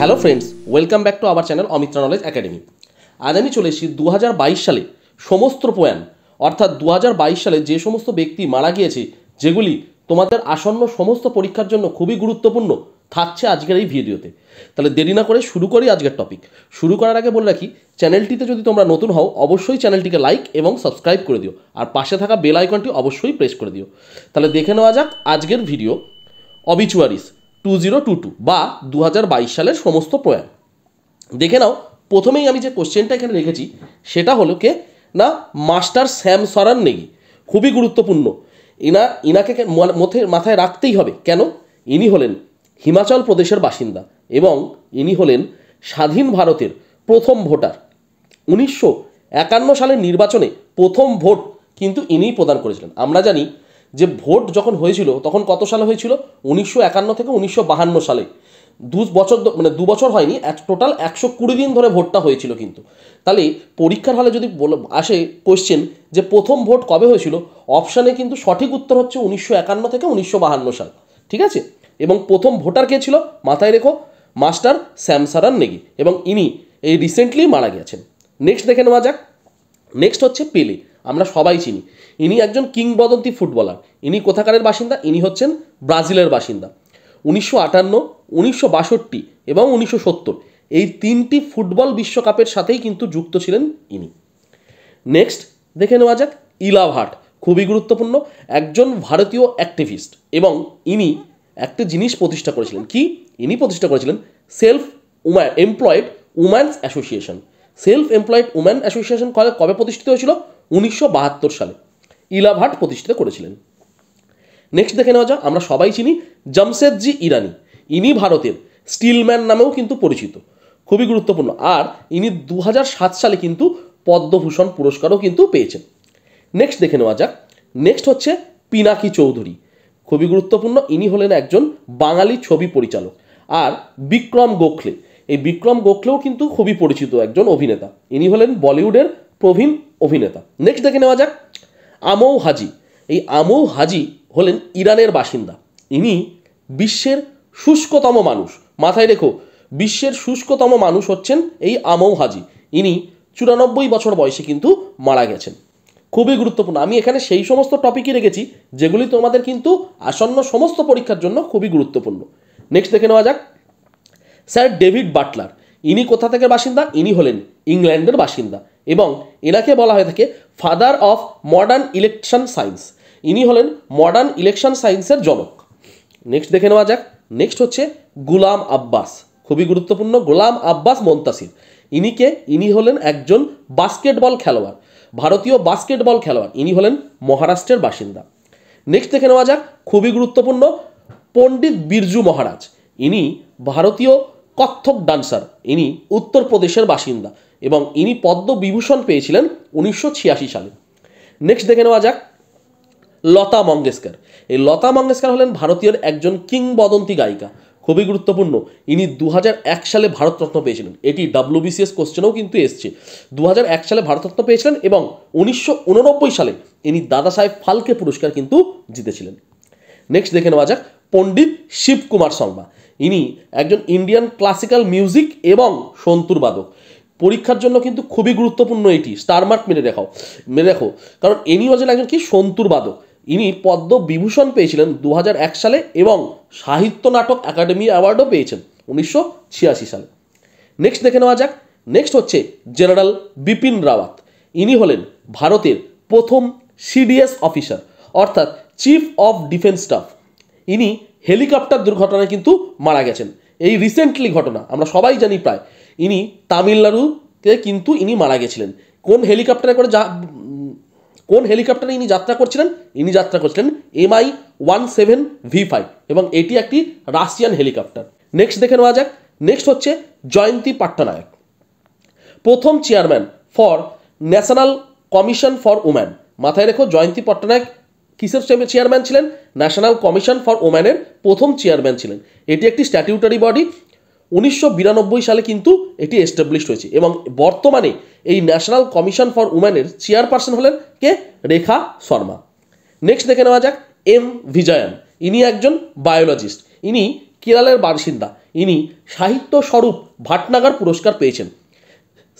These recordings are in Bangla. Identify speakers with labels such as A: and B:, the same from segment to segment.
A: hello friends welcome back to আবার চ্যানেল অমিত্রা নলেজ একাডেমি আজ আমি চলে এসেছি দু সালে সমস্ত প্রয়াণ অর্থাৎ দু সালে যে সমস্ত ব্যক্তি মারা গিয়েছে যেগুলি তোমাদের আসন্ন সমস্ত পরীক্ষার জন্য খুবই গুরুত্বপূর্ণ থাকছে আজকের এই ভিডিওতে তাহলে দেরি না করে শুরু করি আজকের টপিক শুরু করার আগে বলে রাখি চ্যানেলটিতে যদি তোমরা নতুন হও অবশ্যই চ্যানেলটিকে লাইক এবং সাবস্ক্রাইব করে দিও আর পাশে থাকা বেল আইকনটি অবশ্যই প্রেস করে দিও তাহলে দেখে নেওয়া যাক আজকের video obituaries two zero two two বা দু হাজার সালের সমস্ত প্রয়াণ দেখে নাও প্রথমেই আমি যে কোশ্চেনটা এখানে রেখেছি সেটা হলো কে না মাস্টার শ্যাম সরান নেগি খুবই গুরুত্বপূর্ণ ইনা ইনাকে মধ্যে মাথায় রাখতেই হবে কেন ইনি হলেন হিমাচল প্রদেশের বাসিন্দা এবং ইনি হলেন স্বাধীন ভারতের প্রথম ভোটার উনিশশো একান্ন সালের নির্বাচনে প্রথম ভোট কিন্তু ইনিই প্রদান করেছিলেন আমরা জানি যে ভোট যখন হয়েছিল তখন কত সালে হয়েছিল উনিশশো একান্ন থেকে উনিশশো বাহান্ন সালে দু বছর মানে দু বছর হয়নি এক টোটাল একশো কুড়ি দিন ধরে ভোটটা হয়েছিল কিন্তু তাহলে পরীক্ষার হলে যদি আসে কোশ্চেন যে প্রথম ভোট কবে হয়েছিল অপশানে কিন্তু সঠিক উত্তর হচ্ছে উনিশশো একান্ন থেকে উনিশশো বাহান্ন সাল ঠিক আছে এবং প্রথম ভোটার কে ছিল মাথায় রেখো মাস্টার স্যামসারান নেগি এবং ইনি এই রিসেন্টলি মারা গেছেন নেক্সট দেখে নেওয়া যাক নেক্সট হচ্ছে পেলে আমরা সবাই চিনি ইনি একজন কিংবদন্তি ফুটবলার ইনি কোথাকারের বাসিন্দা ইনি হচ্ছেন ব্রাজিলের বাসিন্দা উনিশশো আটান্ন উনিশশো বাষট্টি এবং উনিশশো সত্তর এই তিনটি ফুটবল বিশ্বকাপের সাথেই কিন্তু যুক্ত ছিলেন ইনি নেক্সট দেখে নেওয়া যাক ইলাভাট খুবই গুরুত্বপূর্ণ একজন ভারতীয় অ্যাক্টিভিস্ট এবং ইনি একটা জিনিস প্রতিষ্ঠা করেছিলেন কি ইনি প্রতিষ্ঠা করেছিলেন self employed woman's association self employed woman association কবে প্রতিষ্ঠিত হয়েছিল উনিশশো সালে ইলাভাট প্রতিষ্ঠিত করেছিলেন নেক্সট দেখে নেওয়া যাক আমরা সবাই চিনি জামশেদজি ইরানি ইনি ভারতের স্টিলম্যান নামেও কিন্তু পরিচিত খুবই গুরুত্বপূর্ণ আর ইনি দু সালে কিন্তু পদ্মভূষণ পুরস্কারও কিন্তু পেয়েছেন নেক্সট দেখে নেওয়া যাক নেক্সট হচ্ছে পিনাকি চৌধুরী খুবই গুরুত্বপূর্ণ ইনি হলেন একজন বাঙালি ছবি পরিচালক আর বিক্রম গোখলে এই বিক্রম গোখলেও কিন্তু খুবই পরিচিত একজন অভিনেতা ইনি হলেন বলিউডের প্রবীণ অভিনেতা নেক্সট দেখে নেওয়া যাক আমৌ হাজি এই আমৌ হাজি হলেন ইরানের বাসিন্দা ইনি বিশ্বের শুষ্কতম মানুষ মাথায় রেখো বিশ্বের শুষ্কতম মানুষ হচ্ছেন এই আমৌ হাজি ইনি চুরানব্বই বছর বয়সে কিন্তু মারা গেছেন খুবই গুরুত্বপূর্ণ আমি এখানে সেই সমস্ত টপিকই রেখেছি যেগুলি তোমাদের কিন্তু আসন্ন সমস্ত পরীক্ষার জন্য খুবই গুরুত্বপূর্ণ নেক্সট দেখে নেওয়া যাক স্যার ডেভিড বাটলার ইনি কোথা থেকে বাসিন্দা ইনি হলেন ইংল্যান্ডের বাসিন্দা এবং এনাকে বলা হয়ে থাকে father of modern election science ইনি হলেন মডার্ন ইলেকশন সায়েন্সের জনক নেক্সট দেখে নেওয়া যাক নেক্সট হচ্ছে গুলাম আব্বাস খুবই গুরুত্বপূর্ণ গোলাম আব্বাস মন্তাসির ইনিকে ইনি হলেন একজন বাস্কেটবল খেলোয়াড় ভারতীয় বাস্কেটবল খেলোয়াড় ইনি হলেন মহারাষ্ট্রের বাসিন্দা নেক্সট দেখে নেওয়া যাক খুবই গুরুত্বপূর্ণ পণ্ডিত বিরজু মহারাজ ইনি ভারতীয় কত্থক ডান্সার ইনি উত্তরপ্রদেশের বাসিন্দা এবং ইনি পদ্মবিভূষণ পেয়েছিলেন উনিশশো সালে নেক্সট দেখে নেওয়া যাক লতা মঙ্গেশকর এই লতা মঙ্গেশকর হলেন ভারতীয় একজন কিংবদন্তি গায়িকা খুবই গুরুত্বপূর্ণ ইনি দু সালে ভারতরত্ন পেয়েছিলেন এটি বিসিএস কোশ্চেনেও কিন্তু এসছে দু সালে ভারতরত্ন পেয়েছিলেন এবং উনিশশো সালে ইনি দাদা সাহেব ফালকে পুরস্কার কিন্তু জিতেছিলেন নেক্সট দেখে নেওয়া যাক পণ্ডিত শিবকুমার শর্মা ইনি একজন ইন্ডিয়ান ক্লাসিক্যাল মিউজিক এবং সন্তুরবাদক পরীক্ষার জন্য কিন্তু খুবই গুরুত্বপূর্ণ এটি স্টারমার্ক মেনে দেখাও মেনে দেখো কারণ ইনি হচ্ছেন একজন কি সন্তুরবাদক ইনি পদ্ম বিভূষণ পেয়েছিলেন দু সালে এবং সাহিত্য নাটক একাডেমি অ্যাওয়ার্ডও পেয়েছেন উনিশশো সালে নেক্সট দেখে নেওয়া যাক নেক্সট হচ্ছে জেনারেল বিপিন রাওয়াত ইনি হলেন ভারতের প্রথম সিডিএস অফিসার অর্থাৎ চিফ অফ ডিফেন্স স্টাফ ইনি হেলিকপ্টার দুর্ঘটনায় কিন্তু মারা গেছেন এই রিসেন্টলি ঘটনা আমরা সবাই জানি প্রায় ইনি তামিলনাড়ুতে কিন্তু ইনি মারা গেছিলেন কোন হেলিকপ্টারে করে যা কোন হেলিকপ্টারে ইনি যাত্রা করছিলেন ইনি যাত্রা করছিলেন MI one seven V five এবং এটি একটি রাশিয়ান হেলিকপ্টার নেক্সট দেখে নেওয়া যাক নেক্সট হচ্ছে জয়ন্তী পাট্টনায়ক প্রথম chairman for national commission for woman মাথায় রেখো জয়ন্তী পট্টনায়ক কিসের চেয়ারম্যান ছিলেন ন্যাশনাল কমিশন ফর ওম্যানের প্রথম চেয়ারম্যান ছিলেন এটি একটি স্ট্যাটিউটারি বডি উনিশশো সালে কিন্তু এটি এস্টাবলিশড হয়েছে এবং বর্তমানে এই ন্যাশনাল কমিশন ফর উম্যানের চেয়ারপারসন হলেন কে রেখা শর্মা নেক্সট দেখে নেওয়া যাক এম ভিজয়ন ইনি একজন বায়োলজিস্ট ইনি কেরালের বাসিন্দা ইনি সাহিত্য স্বরূপ ভাটনাগার পুরস্কার পেয়েছেন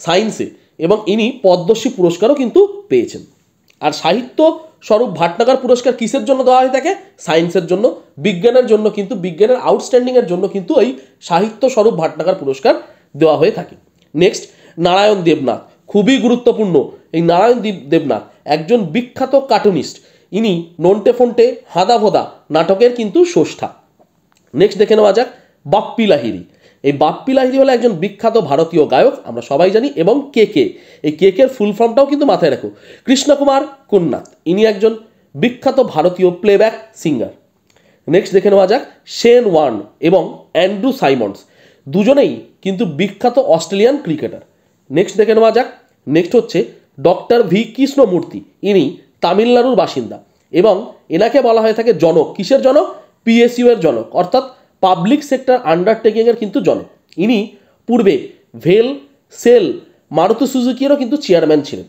A: সায়েন্সে এবং ইনি পদ্মশ্রী পুরস্কারও কিন্তু পেয়েছেন আর সাহিত্য স্বরূপ ভাটনাগর পুরস্কার কিসের জন্য দেওয়া হয় থাকে সায়েন্সের জন্য বিজ্ঞানের জন্য কিন্তু বিজ্ঞানের আউটস্ট্যান্ডিংয়ের জন্য কিন্তু এই সাহিত্য স্বরূপ ভাটনাগর পুরস্কার দেওয়া হয়ে থাকে নেক্সট নারায়ণ দেবনাথ খুবই গুরুত্বপূর্ণ এই নারায়ণ দেবনাথ একজন বিখ্যাত কার্টুনিস্ট ইনি নন্টে ফোনটে হাদা ভোদা নাটকের কিন্তু সষ্ঠা নেক্সট দেখে নেওয়া যাক বাপ্পি লাহিরি এই বাপ্পি লাহিরি হলো একজন বিখ্যাত ভারতীয় গায়ক আমরা সবাই জানি এবং কে কে এই কেকের ফুল ফর্মটাও কিন্তু মাথায় রাখো কৃষ্ণকুমার কুন্নাথ ইনি একজন বিখ্যাত ভারতীয় প্লেব্যাক সিঙ্গার নেক্সট দেখে নেওয়া যাক শেন ওয়ার্ন এবং অ্যান্ড্রু সাইমন্ডস দুজনেই কিন্তু বিখ্যাত অস্ট্রেলিয়ান ক্রিকেটার নেক্সট দেখে নেওয়া যাক নেক্সট হচ্ছে ডক্টর ভি কৃষ্ণমূর্তি ইনি তামিলনাড়ুর বাসিন্দা এবং এনাকে বলা হয়ে থাকে জনক কিসের জনক পিএসইউ এর জনক অর্থাৎ পাবলিক সেক্টর আন্ডারটেকিংয়ের কিন্তু জনক ইনি পূর্বে ভেল সেল মারুতি সুজুকিরও কিন্তু চেয়ারম্যান ছিলেন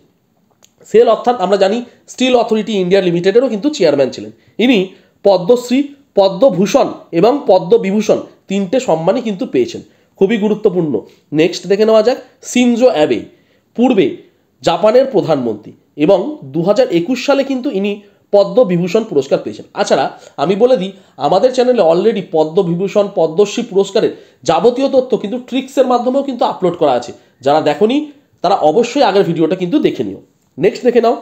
A: সেল অর্থাৎ আমরা জানি স্টিল অথরিটি ইন্ডিয়া লিমিটেডেরও কিন্তু চেয়ারম্যান ছিলেন ইনি পদ্মশ্রী পদ্মভূষণ এবং পদ্মবিভূষণ তিনটে সম্মানই কিন্তু পেয়েছেন খুবই গুরুত্বপূর্ণ নেক্সট দেখে নেওয়া যাক সিনজো অ্যাবে পূর্বে জাপানের প্রধানমন্ত্রী এবং দু সালে কিন্তু ইনি পদ্মবিভূষণ পুরস্কার পেয়েছেন আচ্ছা আমি বলে দিই আমাদের চ্যানেলে অলরেডি পদ্মবিভূষণ পদ্মশ্রী পুরস্কারের যাবতীয় তথ্য কিন্তু ট্রিক্সের মাধ্যমেও কিন্তু আপলোড করা আছে যারা দেখনি তারা অবশ্যই আগের ভিডিওটা কিন্তু দেখে নিও নেক্সট দেখে নাও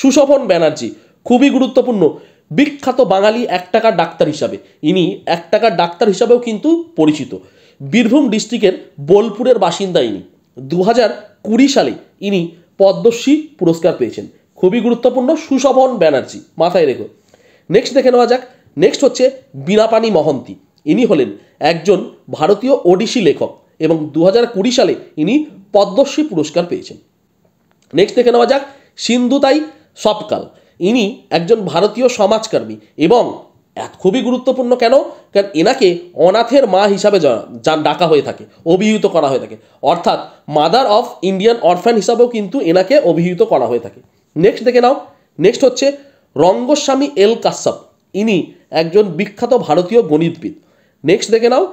A: সুশোভন ব্যানার্জি খুবই গুরুত্বপূর্ণ বিখ্যাত বাঙালি এক টাকার ডাক্তার হিসাবে ইনি এক টাকার ডাক্তার হিসাবেও কিন্তু পরিচিত বীরভূম ডিস্ট্রিক্টের বোলপুরের বাসিন্দা ইনি দু হাজার কুড়ি সালে ইনি পদ্মশ্রী পুরস্কার পেয়েছেন খুবই গুরুত্বপূর্ণ সুশোভন ব্যানার্জি মাথায় রেখো নেক্সট দেখে নেওয়া যাক নেক্সট হচ্ছে বীণাপানি মহন্তি ইনি হলেন একজন ভারতীয় ওডিসি লেখক এবং দু সালে ইনি পদ্মশ্রী পুরস্কার পেয়েছেন নেক্সট দেখে নেওয়া যাক সিন্ধুতাই সবকাল ইনি একজন ভারতীয় সমাজকর্মী এবং খুবই গুরুত্বপূর্ণ কেন কারণ এনাকে অনাথের মা হিসাবে যা ডাকা হয়ে থাকে অভিহিত করা হয়ে থাকে অর্থাৎ মাদার অফ ইন্ডিয়ান অরফ্যান হিসাবেও কিন্তু এনাকে অভিহিত করা হয়ে থাকে নেক্সট দেখে নাও নেক্সট হচ্ছে রঙ্গস্বামী এল কাশ্যপ ইনি একজন বিখ্যাত ভারতীয় গণিতবিদ নেক্সট দেখে নাও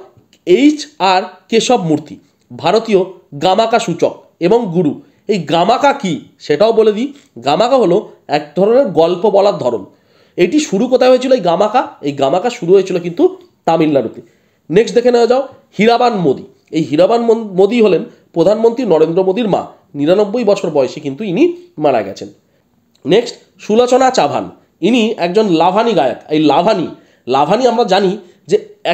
A: এইচ আর কেশব মূর্তি ভারতীয় গামাকা সূচক এবং গুরু এই গামাকা কি সেটাও বলে দিই গামাকা হলো এক ধরনের গল্প বলার ধরন এটি শুরু কোথায় হয়েছিল এই গামাকা এই গামাকা শুরু হয়েছিল কিন্তু তামিলনাড়ুতে নেক্সট দেখে নেওয়া যাও হীরাবান মোদি এই হীরাবান মোদি হলেন প্রধানমন্ত্রী নরেন্দ্র মোদীর মা নিরানব্বই বছর বয়সে কিন্তু ইনি মারা গেছেন নেক্সট সুলোচনা চাভান ইনি একজন লাভানি গায়ক এই লাভানি লাভানি আমরা জানি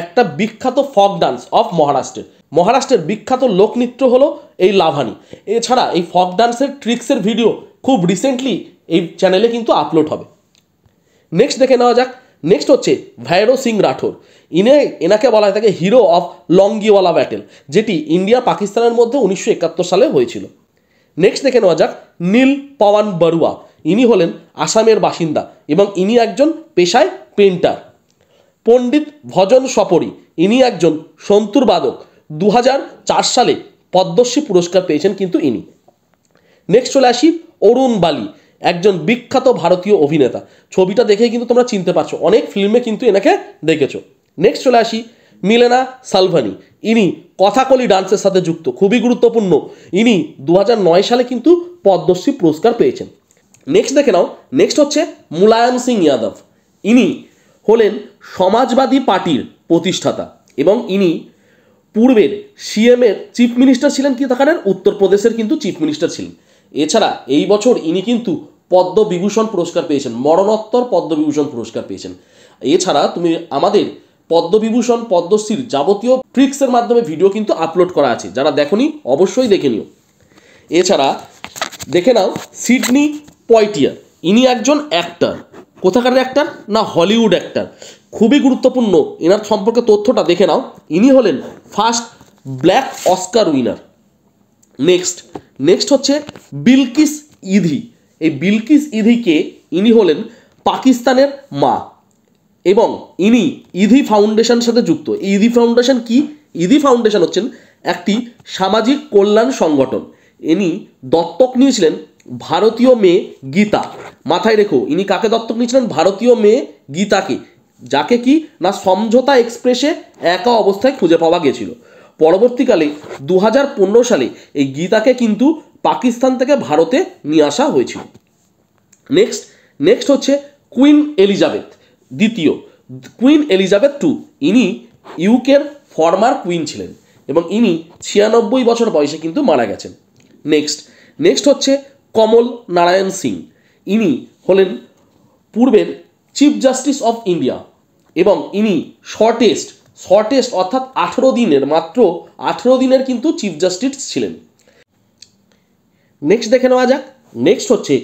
A: একটা বিখ্যাত ফক ডান্স অফ মহারাষ্ট্রের মহারাষ্ট্রের বিখ্যাত লোকনৃত্য হলো এই লাভানি এছাড়া এই ফক ডান্সের ট্রিক্সের ভিডিও খুব রিসেন্টলি এই চ্যানেলে কিন্তু আপলোড হবে নেক্সট দেখে নেওয়া যাক নেক্সট হচ্ছে ভাইরো সিং রাঠোর ইনে এনাকে বলা হয় থাকে হিরো অফ লঙ্গিওয়ালা ব্যাটেল যেটি ইন্ডিয়া পাকিস্তানের মধ্যে উনিশশো একাত্তর সালে হয়েছিল নেক্সট দেখে নেওয়া যাক নীল পওয়ান বড়ুয়া ইনি হলেন আসামের বাসিন্দা এবং ইনি একজন পেশায় পেন্টার পণ্ডিত ভজন সপরি ইনি একজন সন্তুর বাদক দু সালে পদ্মশ্রী পুরস্কার পেয়েছেন কিন্তু ইনি নেক্সট চলে আসি অরুণ বালি একজন বিখ্যাত ভারতীয় অভিনেতা ছবিটা দেখে কিন্তু তোমরা চিনতে পারছো অনেক ফিল্মে কিন্তু এনাকে দেখেছো নেক্সট চলে আসি মিলেনা সালভানি ইনি কথাকলি ডান্সের সাথে যুক্ত খুবই গুরুত্বপূর্ণ ইনি দু সালে কিন্তু পদ্মশ্রী পুরস্কার পেয়েছেন নেক্সট দেখে নাও নেক্সট হচ্ছে মুলায়ম সিং ইয়াদব ইনি হলেন সমাজবাদী পার্টির প্রতিষ্ঠাতা এবং ইনি পূর্বের সিএমের চিফ মিনিস্টার ছিলেন কি তখনের উত্তরপ্রদেশের কিন্তু চিফ মিনিস্টার ছিলেন এছাড়া এই বছর ইনি কিন্তু পদ্মবিভূষণ পুরস্কার পেয়েছেন মরণোত্তর পদ্মবিভূষণ পুরস্কার পেয়েছেন এছাড়া তুমি আমাদের পদ্মবিভূষণ পদ্মশ্রীর যাবতীয় ট্রিক্সের মাধ্যমে ভিডিও কিন্তু আপলোড করা আছে যারা দেখনি অবশ্যই দেখে নিও এছাড়া দেখে নাও সিডনি পয়টিয়ার ইনি একজন অ্যাক্টার কোথাকার অ্যাক্টার না হলিউড অ্যাক্টার খুবই গুরুত্বপূর্ণ এনার সম্পর্কে তথ্যটা দেখে নাও ইনি হলেন first black Oscar winner next next হচ্ছে বিলকিস ইধি এই বিলকিস ইধিকে ইনি হলেন পাকিস্তানের মা এবং ইনি ইধি ফাউন্ডেশনের সাথে যুক্ত ইধি ফাউন্ডেশন কি ইধি ফাউন্ডেশন হচ্ছেন একটি সামাজিক কল্যাণ সংগঠন ইনি দত্তক নিয়েছিলেন ভারতীয় মেয়ে গীতা মাথায় রেখো ইনি কাকে দত্তক নিয়েছিলেন ভারতীয় মেয়ে গীতাকে যাকে কি না সমঝোতা এক্সপ্রেসে একা অবস্থায় খুঁজে পাওয়া গেছিল পরবর্তীকালে দু সালে এই গীতাকে কিন্তু পাকিস্তান থেকে ভারতে নিয়ে আসা হয়েছিল নেক্সট নেক্সট হচ্ছে কুইন এলিজাবেথ দ্বিতীয় কুইন এলিজাবেথ টু ইনি ইউকের ফর্মার কুইন ছিলেন এবং ইনি ছিয়ানব্বই বছর বয়সে কিন্তু মারা গেছেন নেক্সট নেক্সট হচ্ছে কমল নারায়ণ সিং ইনি হলেন পূর্বের চিফ জাস্টিস অফ ইন্ডিয়া এবং ইনি শর্টেস্ট শর্টেস্ট অর্থাৎ আঠেরো দিনের মাত্র আঠেরো দিনের কিন্তু চিফ জাস্টিস ছিলেন নেক্সট দেখে নেওয়া যাক নেক্সট হচ্ছে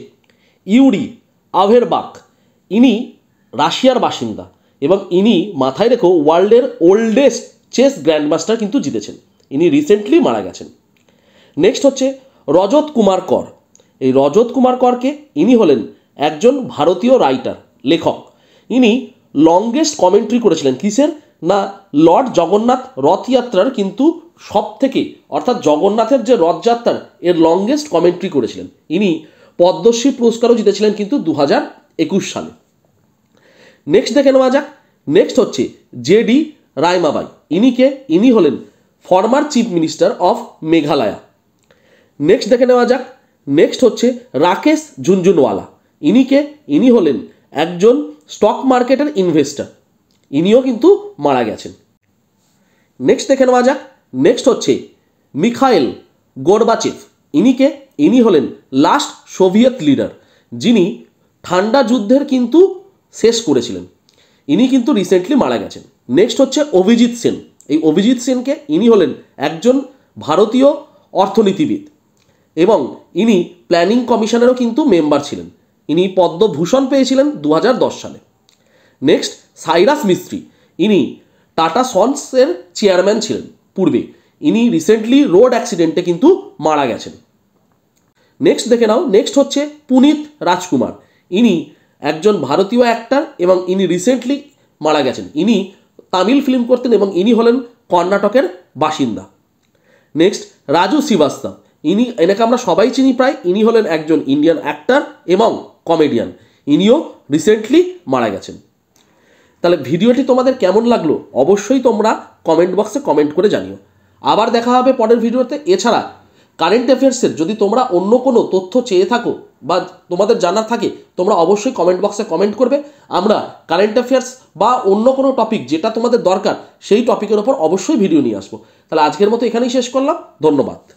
A: ইউরি আভেরবাক ইনি রাশিয়ার বাসিন্দা এবং ইনি মাথায় রেখো ওয়ার্ল্ডের ওল্ডেস্ট চেস গ্র্যান্ডমাস্টার কিন্তু জিতেছেন ইনি রিসেন্টলি মারা গেছেন নেক্সট হচ্ছে রজত কুমার কর এই রজত কুমার করকে ইনি হলেন একজন ভারতীয় রাইটার লেখক ইনি লংগেস্ট কমেন্ট্রি করেছিলেন কিসের না লর্ড জগন্নাথ রথযাত্রার কিন্তু সব থেকে অর্থাৎ জগন্নাথের যে রথযাত্রার এর লংগেস্ট কমেন্ট্রি করেছিলেন ইনি পদ্মশ্রী পুরস্কারও জিতেছিলেন কিন্তু দু হাজার একুশ সালে নেক্সট দেখে নেওয়া যাক নেক্সট হচ্ছে জেডি রায়মাবাই ইনিকে ইনি হলেন former chief minister of Meghalaya next দেখে নেওয়া যাক নেক্সট হচ্ছে রাকেশ ঝুনঝুনওয়ালা ইনিকে ইনি হলেন একজন স্টক মার্কেটের ইনভেস্টার ইনিও কিন্তু মারা গেছেন নেক্সট দেখে নেওয়া যাক নেক্সট হচ্ছে মিখাইল গোরবাচেভ ইনিকে ইনি হলেন লাস্ট সোভিয়েত লিডার যিনি ঠান্ডা যুদ্ধের কিন্তু শেষ করেছিলেন ইনি কিন্তু রিসেন্টলি মারা গেছেন নেক্সট হচ্ছে অভিজিৎ সেন এই অভিজিৎ সেনকে ইনি হলেন একজন ভারতীয় অর্থনীতিবিদ এবং ইনি প্ল্যানিং কমিশনেরও কিন্তু মেম্বার ছিলেন ইনি পদ্মভূষণ পেয়েছিলেন দু সালে নেক্সট সাইরাস মিস্ত্রি ইনি টাটা সন্সের চেয়ারম্যান ছিলেন পূর্বে ইনি রিসেন্টলি রোড অ্যাক্সিডেন্টে কিন্তু মারা গেছেন নেক্সট দেখে নাও নেক্সট হচ্ছে পুনিত রাজকুমার ইনি একজন ভারতীয় অ্যাক্টার এবং ইনি রিসেন্টলি মারা গেছেন ইনি তামিল ফিল্ম করতেন এবং ইনি হলেন কর্ণাটকের বাসিন্দা নেক্সট রাজু শ্রীবাস্তব ইনি এনাকে আমরা সবাই চিনি প্রায় ইনি হলেন একজন ইন্ডিয়ান অ্যাক্টার এবং কমেডিয়ান ইনিও রিসেন্টলি মারা গেছেন তাহলে ভিডিওটি তোমাদের কেমন লাগলো অবশ্যই তোমরা কমেন্ট বক্সে কমেন্ট করে জানিও আবার দেখা হবে পরের ভিডিওতে এছাড়া কারেন্ট অ্যাফেয়ার্সের যদি তোমরা অন্য কোনো তথ্য চেয়ে থাকো বা তোমাদের জানার থাকে তোমরা অবশ্যই কমেন্ট বক্সে কমেন্ট করবে আমরা কারেন্ট অ্যাফেয়ার্স বা অন্য কোনো টপিক যেটা তোমাদের দরকার সেই টপিকের ওপর অবশ্যই ভিডিও নিয়ে আসবো তাহলে আজকের মতো এখানেই শেষ করলাম ধন্যবাদ